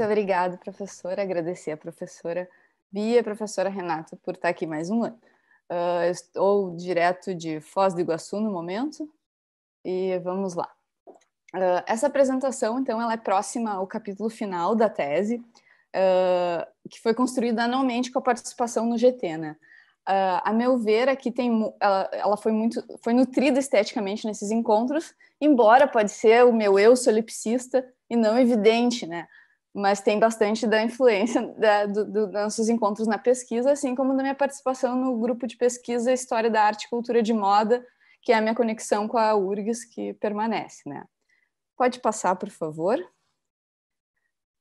Muito obrigada, professora. Agradecer a professora Bia e a professora Renata por estar aqui mais um ano. Uh, estou direto de Foz do Iguaçu no momento e vamos lá. Uh, essa apresentação, então, ela é próxima ao capítulo final da tese, uh, que foi construída anualmente com a participação no GT, né? Uh, a meu ver, aqui tem, ela, ela, foi muito, foi nutrida esteticamente nesses encontros, embora pode ser o meu eu solipsista e não evidente, né? mas tem bastante da influência da, do, do, dos nossos encontros na pesquisa, assim como da minha participação no grupo de pesquisa História da Arte e Cultura de Moda, que é a minha conexão com a URGS, que permanece, né? Pode passar, por favor.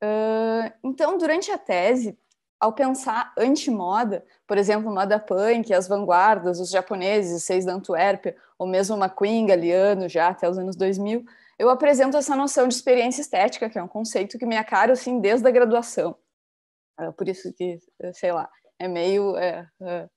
Uh, então, durante a tese, ao pensar anti-moda, por exemplo, moda punk, as vanguardas, os japoneses, seis da Antuérpia, ou mesmo McQueen, Galeano, já até os anos 2000, eu apresento essa noção de experiência estética, que é um conceito que me acaro, assim, desde a graduação. É por isso que, é, sei lá, é meio é, é,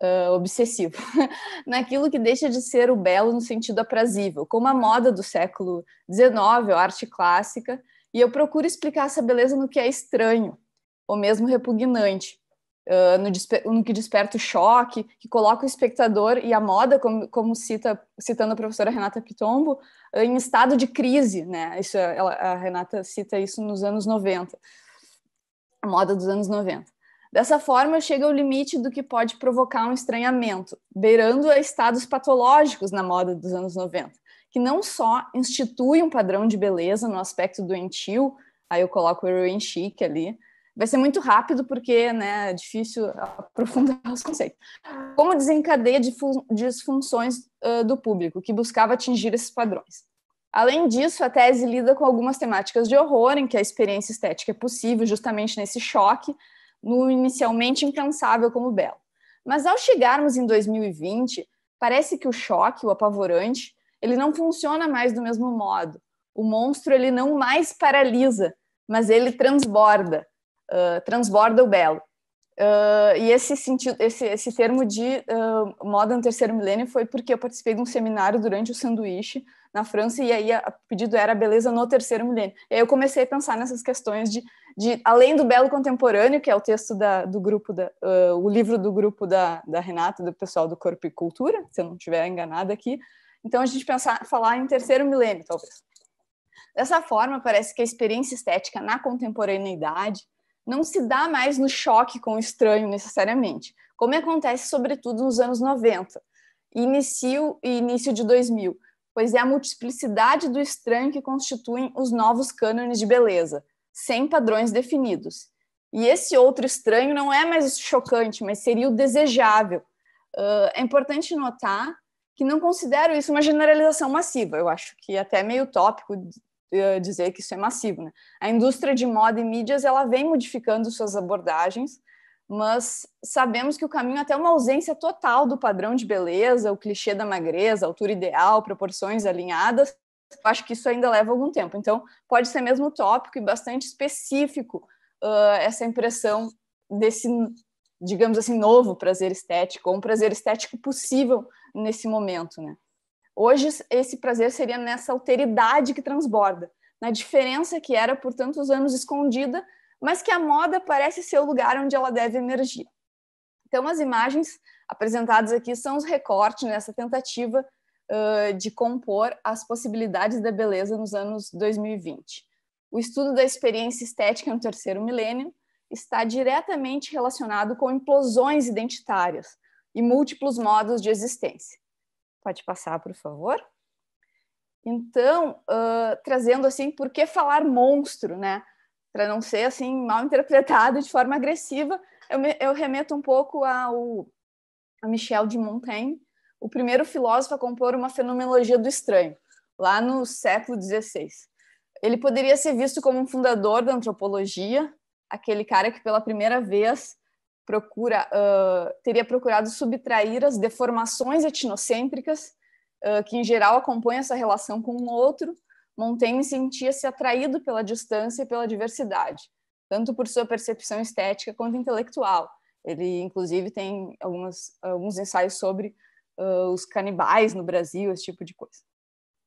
é obsessivo. Naquilo que deixa de ser o belo no sentido aprazível, como a moda do século XIX, a arte clássica, e eu procuro explicar essa beleza no que é estranho, ou mesmo repugnante. Uh, no, no, que desperta o choque, que coloca o espectador e a moda, como, como cita, citando a professora Renata Pitombo, ah, em estado de crise, né? Isso, ela, a Renata cita isso nos anos 90, a moda dos anos 90. Dessa forma, chega ao limite do que pode provocar um estranhamento, beirando a estados patológicos na moda dos anos 90, que não só institui um padrão de beleza no aspecto doentio, aí eu coloco o heroin chic é ali, Vai ser muito rápido, porque né, é difícil aprofundar os conceitos. Como desencadeia disfunções uh, do público, que buscava atingir esses padrões. Além disso, a tese lida com algumas temáticas de horror, em que a experiência estética é possível justamente nesse choque, no inicialmente impensável como belo. Mas ao chegarmos em 2020, parece que o choque, o apavorante, ele não funciona mais do mesmo modo. O monstro ele não mais paralisa, mas ele transborda uh, transborda o belo. Uh, e esse sentido, esse, esse termo de uh, moda no terceiro milênio foi porque eu participei de um seminário durante o sanduíche na França e aí o pedido era beleza no terceiro milênio. E aí eu comecei a pensar nessas questões de, de além do belo contemporâneo, que é o texto da, do grupo, da, uh, o livro do grupo da, da Renata, do pessoal do Corpo e Cultura, se eu não estiver enganada aqui. Então a gente pensar, falar em terceiro milênio, talvez. Dessa forma, parece que a experiência estética na contemporaneidade não se dá mais no choque com o estranho necessariamente, como acontece sobretudo nos anos 90 e início de 2000, pois é a multiplicidade do estranho que constituem os novos cânones de beleza, sem padrões definidos. E esse outro estranho não é mais chocante, mas seria o desejável. Uh, é importante notar que não considero isso uma generalização massiva, eu acho que é até meio tópico eh, dizer que isso é massivo. Né? A indústria de moda e mídias ela vem modificando suas abordagens, mas sabemos que o caminho é até uma ausência total do padrão de beleza, o clichê da magreza, altura ideal, proporções alinhadas, acho que isso ainda leva algum tempo. Então, pode ser mesmo tópico e bastante específico uh, essa impressão desse, digamos assim, novo prazer estético, ou um prazer estético possível nesse momento, né? Hoje, esse prazer seria nessa alteridade que transborda, na diferença que era por tantos anos escondida, mas que a moda parece ser o lugar onde ela deve emergir. Então, as imagens apresentadas aqui são os recortes nessa tentativa uh, de compor as possibilidades da beleza nos anos 2020. O estudo da experiência estética no terceiro milênio está diretamente relacionado com implosões identitárias e múltiplos modos de existência. Pode passar, por favor. Então, uh, trazendo assim, por que falar monstro, né? Para não ser assim mal interpretado de forma agressiva, eu, me, eu remeto um pouco ao a Michel de Montaigne, o primeiro filósofo a compor uma fenomenologia do estranho, lá no século XVI. Ele poderia ser visto como um fundador da antropologia, aquele cara que pela primeira vez procura uh, teria procurado subtrair as deformações etnocêntricas uh, que em geral acompanham essa relação com o outro, Montaigne sentia-se atraído pela distância e pela diversidade, tanto por sua percepção estética quanto intelectual. Ele inclusive tem algumas, alguns ensaios sobre uh, os canibais no Brasil, esse tipo de coisa.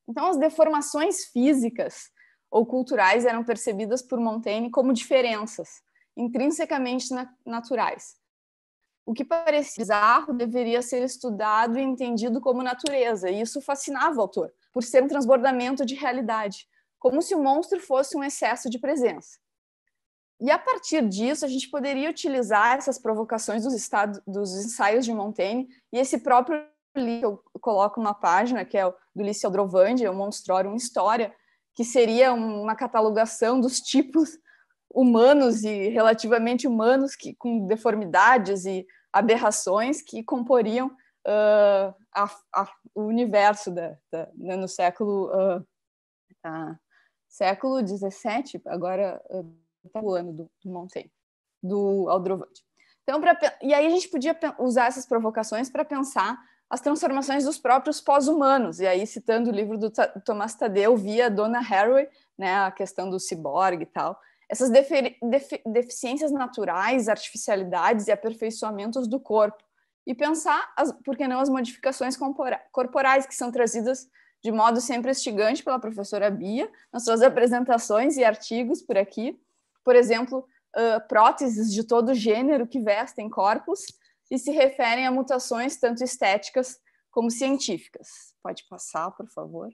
Então as deformações físicas ou culturais eram percebidas por Montaigne como diferenças, intrinsecamente naturais. O que parecia bizarro deveria ser estudado e entendido como natureza, e isso fascinava o autor, por ser um transbordamento de realidade, como se o monstro fosse um excesso de presença. E a partir disso, a gente poderia utilizar essas provocações dos, estados, dos ensaios de Montaigne e esse próprio livro, eu coloco uma página, que é do Aldrovandi, Drovandi, é o Monstrorum História, que seria uma catalogação dos tipos humanos e relativamente humanos que com deformidades e aberrações que comporiam uh, a, a, o universo da, da, né, no século uh, uh, século 17 agora está o ano do, do Montaigne do Aldrovante então pra, e aí a gente podia usar essas provocações para pensar as transformações dos próprios pós-humanos. E aí, citando o livro do Tomás Tadeu, via Dona Haraway, né, a questão do ciborgue e tal, essas defi deficiências naturais, artificialidades e aperfeiçoamentos do corpo, e pensar, as, por que não, as modificações corporais que são trazidas de modo sempre instigante pela professora Bia nas suas apresentações e artigos por aqui. Por exemplo, uh, próteses de todo gênero que vestem corpos e se referem a mutações tanto estéticas como científicas. Pode passar, por favor.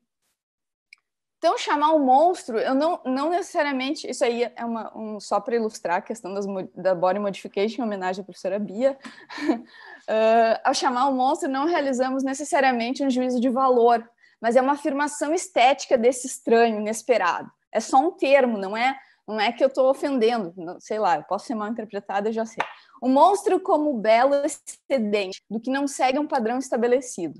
Então, chamar um monstro, eu não, não necessariamente. Isso aí é uma, um, só para ilustrar a questão das, da body modification, em homenagem à professora Bia. uh, ao chamar um monstro, não realizamos necessariamente um juízo de valor, mas é uma afirmação estética desse estranho, inesperado. É só um termo, não é não é que eu estou ofendendo, sei lá, eu posso ser mal interpretada, já sei. O monstro como belo excedente, do que não segue um padrão estabelecido.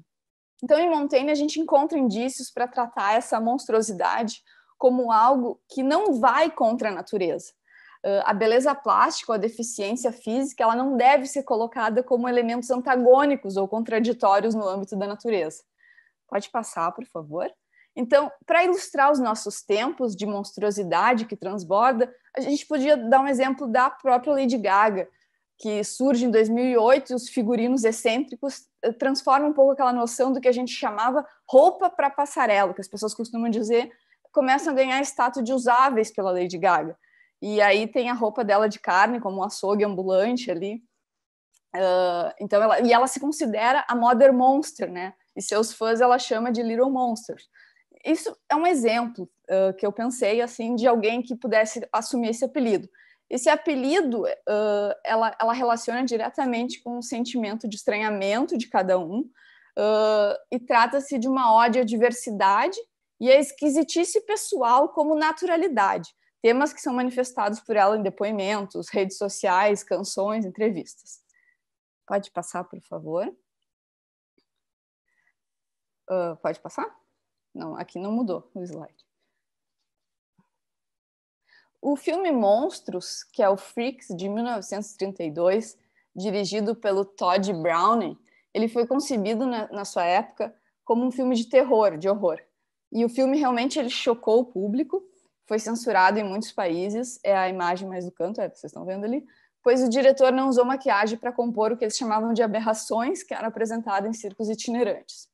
Então, em Montaigne, a gente encontra indícios para tratar essa monstruosidade como algo que não vai contra a natureza. Ah, a beleza plástica ou a deficiência física ela não deve ser colocada como elementos antagônicos ou contraditórios no âmbito da natureza. Pode passar, por favor? Então, para ilustrar os nossos tempos de monstruosidade que transborda, a gente podia dar um exemplo da própria Lady Gaga, que surge em 2008 os figurinos excêntricos eh, transformam um pouco aquela noção do que a gente chamava roupa para passarela, que as pessoas costumam dizer, começam a ganhar status de usáveis pela Lady Gaga. E aí tem a roupa dela de carne, como um açougue ambulante ali. Uh, então ela, e ela se considera a Mother Monster, né? E seus fãs ela chama de Little Monster. Isso é um exemplo uh, que eu pensei assim de alguém que pudesse assumir esse apelido. Esse apelido, uh, ela, ela relaciona diretamente com o sentimento de estranhamento de cada um uh, e trata-se de uma ódio à diversidade e à esquisitice pessoal como naturalidade, temas que são manifestados por ela em depoimentos, redes sociais, canções, entrevistas. Pode passar, por favor. Uh, pode passar? Não, aqui não mudou o slide. O filme Monstros, que é o Freaks de 1932, dirigido pelo Todd Browning, ele foi concebido na, na sua época como um filme de terror, de horror. E o filme realmente ele chocou o público, foi censurado em muitos países, é a imagem mais do canto, é, vocês estão vendo ali, pois o diretor não usou maquiagem para compor o que eles chamavam de aberrações que eram apresentadas em circos itinerantes.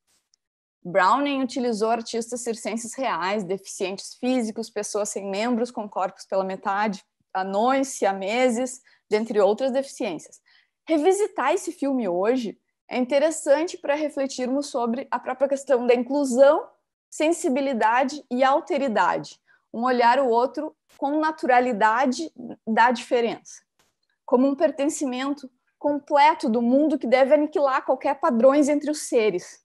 Browning utilizou artistas circenses reais, deficientes físicos, pessoas sem membros com corpos pela metade, anões, siameses, dentre outras deficiências. Revisitar esse filme hoje é interessante para refletirmos sobre a própria questão da inclusão, sensibilidade e alteridade. Um olhar o outro com naturalidade da diferença, como um pertencimento completo do mundo que deve aniquilar qualquer padrões entre os seres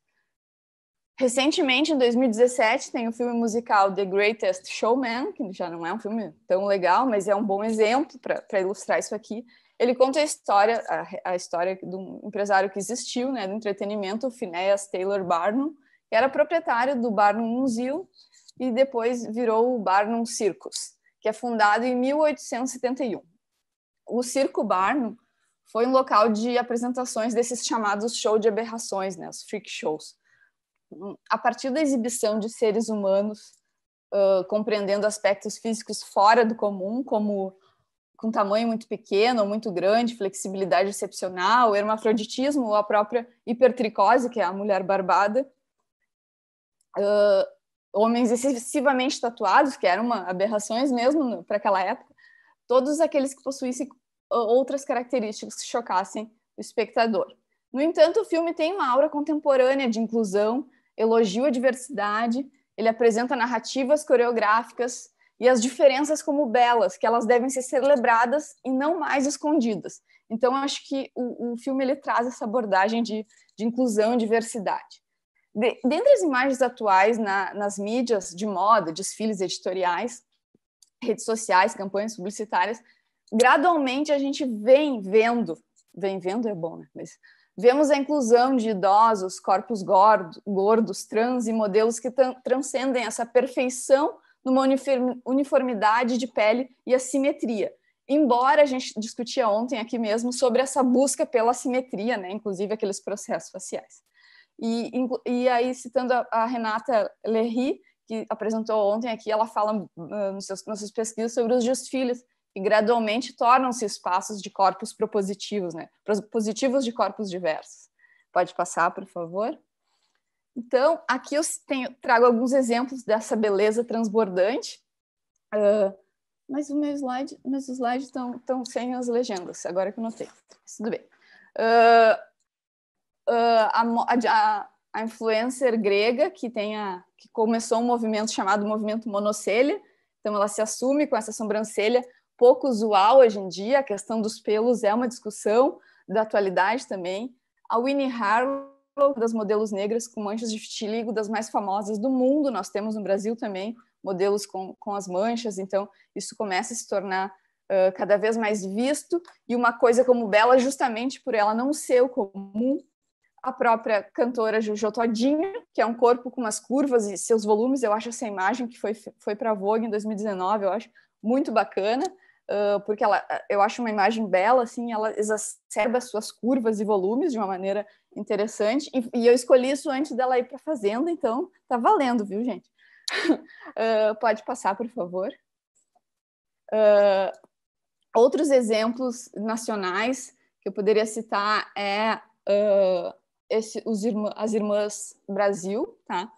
Recentemente, em 2017, tem o filme musical The Greatest Showman, que já não é um filme tão legal, mas é um bom exemplo para ilustrar isso aqui. Ele conta a história, a, a, história de um empresário que existiu, né, do entretenimento, o Phineas Taylor Barnum, que era proprietário do Barnum Museum e depois virou o Barnum Circus, que é fundado em 1871. O Circo Barnum foi um local de apresentações desses chamados show de aberrações, né, os freak shows a partir da exibição de seres humanos uh, compreendendo aspectos físicos fora do comum, como com tamanho muito pequeno ou muito grande, flexibilidade excepcional, hermafroditismo ou a própria hipertricose, que é a mulher barbada, uh, homens excessivamente tatuados, que eram uma, aberrações mesmo né, para aquela época, todos aqueles que possuíssem outras características que chocassem o espectador. No entanto, o filme tem uma aura contemporânea de inclusão elogia a diversidade, ele apresenta narrativas coreográficas e as diferenças como belas, que elas devem ser celebradas e não mais escondidas. Então, acho que o, o filme ele traz essa abordagem de, de inclusão e diversidade. De, dentre as imagens atuais na, nas mídias de moda, desfiles editoriais, redes sociais, campanhas publicitárias, gradualmente a gente vem vendo, vem vendo é bom, né? Mas Vemos a inclusão de idosos, corpos gordos, trans e modelos que transcendem essa perfeição numa uniformidade de pele e assimetria. Embora a gente discutia ontem aqui mesmo sobre essa busca pela simetria, né? inclusive aqueles processos faciais. E, e aí, citando a, a Renata Lerry, que apresentou ontem aqui, ela fala uh, nos seus, nas suas pesquisas sobre os desfiles e gradualmente tornam-se espaços de corpos propositivos, né? Propositivos de corpos diversos. Pode passar, por favor? Então, aqui eu tenho, trago alguns exemplos dessa beleza transbordante. Uh, mas o meu slide, meus slides estão sem as legendas, agora que eu notei. tudo bem. Uh, uh, a, a, a, influencer grega que, tem a, que começou um movimento chamado movimento monocelha, então ela se assume com essa sobrancelha pouco usual hoje em dia, a questão dos pelos é uma discussão da atualidade também. A Winnie Harlow, das modelos negras com manchas de vitiligo, das mais famosas do mundo, nós temos no Brasil também modelos com, com as manchas, então isso começa a se tornar uh, cada vez mais visto, e uma coisa como Bela, justamente por ela não ser o comum, a própria cantora Jojo Todinho, que é um corpo com umas curvas e seus volumes, eu acho essa imagem que foi, foi para Vogue em 2019, eu acho muito bacana, porque ela, eh, eu acho uma imagem bela, assim, ela exacerba suas curvas e volumes de uma maneira interessante. E, e eu escolhi isso antes dela ir para a fazenda, então tá valendo, viu, gente? uh, pode passar, por favor. Uh, outros exemplos nacionais que eu poderia citar é esse, os irmã, as irmãs Brasil, tá?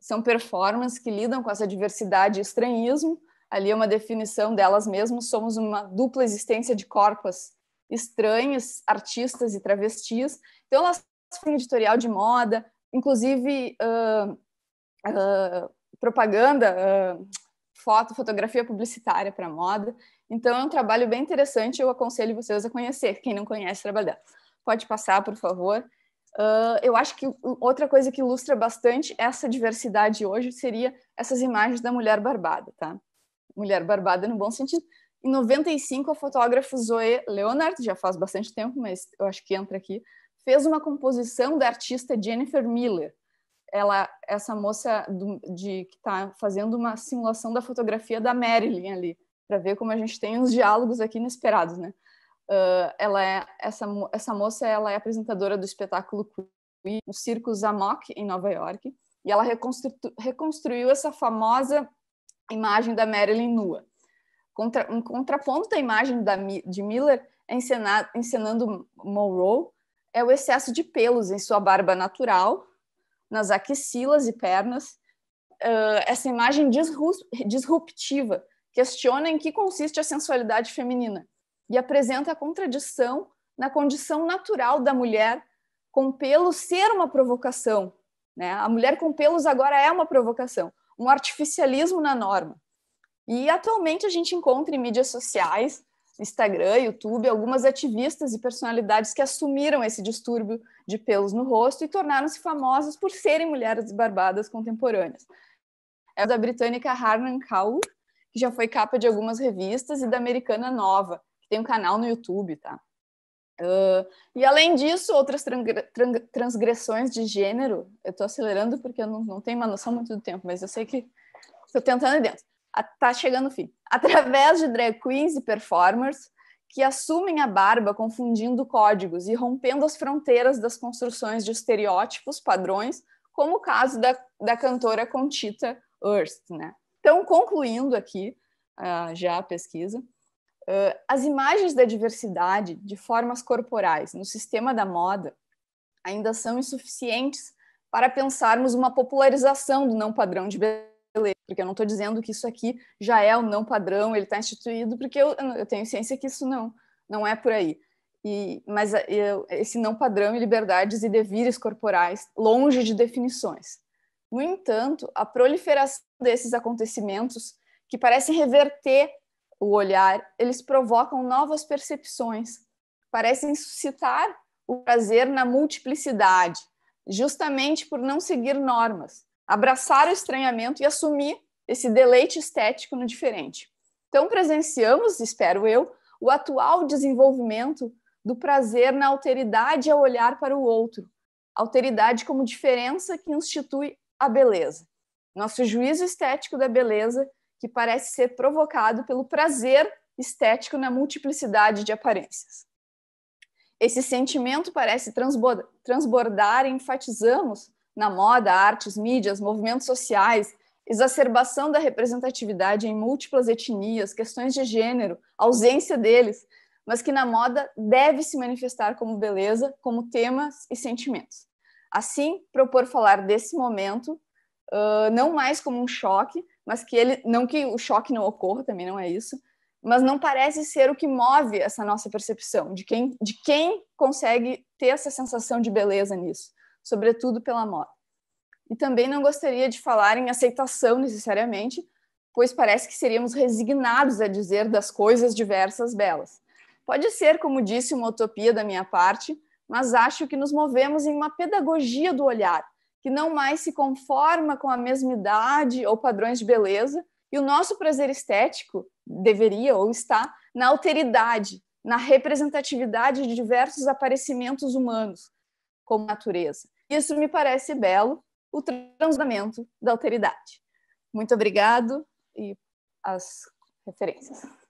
São performances que lidam com essa diversidade e estranhismo, ali é uma definição delas mesmas, somos uma dupla existência de corpos estranhos, artistas e travestis. Então elas fazem editorial de moda, inclusive uh, uh, propaganda, uh, foto, fotografia publicitária para moda. Então é um trabalho bem interessante, eu aconselho vocês a conhecer, quem não conhece trabalha. Pode passar, por favor. eu acho que outra coisa que ilustra bastante essa diversidade hoje seria essas imagens da mulher barbada, tá? mulher barbada no bom sentido. Em 95, a fotógrafa Zoe Leonard, já faz bastante tempo, mas eu acho que entra aqui, fez uma composição da artista Jennifer Miller. Ela, essa moça do, de que está fazendo uma simulação da fotografia da Marilyn ali, para ver como a gente tem uns diálogos aqui inesperados, né? Uh, ela é essa essa moça, ela é apresentadora do espetáculo Queen, no Circo Zamok em Nova York, e ela reconstru, reconstruiu essa famosa imagem da Marilyn nua. Contra, um contraponto da imagem da, de Miller é encenado, encenando Monroe é o excesso de pelos em sua barba natural, nas axilas e pernas. Uh, essa imagem disruptiva questiona em que consiste a sensualidade feminina e apresenta a contradição na condição natural da mulher com pelos ser uma provocação. Né? A mulher com pelos agora é uma provocação um artificialismo na norma. E atualmente a gente encontra em mídias sociais, Instagram, YouTube, algumas ativistas e personalidades que assumiram esse distúrbio de pelos no rosto e tornaram-se famosas por serem mulheres desbarbadas contemporâneas. É da britânica Harman Kaur, que já foi capa de algumas revistas, e da americana Nova, que tem um canal no YouTube, tá? Uh, e além disso, outras transgressões de gênero, eu estou acelerando porque eu não, não, tenho uma noção muito do tempo, mas eu sei que estou tentando dentro. Está chegando o fim. Através de drag queens e performers que assumem a barba confundindo códigos e rompendo as fronteiras das construções de estereótipos, padrões, como o caso da, da cantora Conchita Hurst. Né? Então, concluindo aqui uh, já a pesquisa, Uh, as imagens da diversidade de formas corporais no sistema da moda ainda são insuficientes para pensarmos uma popularização do não padrão de beleza, porque eu não estou dizendo que isso aqui já é o não padrão, ele está instituído, porque eu, eu, tenho ciência que isso não, não é por aí. E, mas ah, eu, esse não padrão e liberdades e devires corporais longe de definições. No entanto, a proliferação desses acontecimentos que parecem reverter o olhar, eles provocam novas percepções, parecem suscitar o prazer na multiplicidade, justamente por não seguir normas, abraçar o estranhamento e assumir esse deleite estético no diferente. Então, presenciamos, espero eu, o atual desenvolvimento do prazer na alteridade ao olhar para o outro, alteridade como diferença que institui a beleza. Nosso juízo estético da beleza que parece ser provocado pelo prazer estético na multiplicidade de aparências. Esse sentimento parece transbordar e enfatizamos na moda, artes, mídias, movimentos sociais, exacerbação da representatividade em múltiplas etnias, questões de gênero, ausência deles, mas que na moda deve se manifestar como beleza, como temas e sentimentos. Assim, propor falar desse momento, uh, não mais como um choque, mas que ele, não que o choque não ocorra, também não é isso, mas não parece ser o que move essa nossa percepção de quem, de quem consegue ter essa sensação de beleza nisso, sobretudo pela moda. E também não gostaria de falar em aceitação necessariamente, pois parece que seríamos resignados a dizer das coisas diversas belas. Pode ser, como disse, uma utopia da minha parte, mas acho que nos movemos em uma pedagogia do olhar, que não mais se conforma com a mesma idade ou padrões de beleza, e o nosso prazer estético deveria ou está na alteridade, na representatividade de diversos aparecimentos humanos, como natureza. Isso me parece belo, o transdamento da alteridade. Muito obrigado e as referências.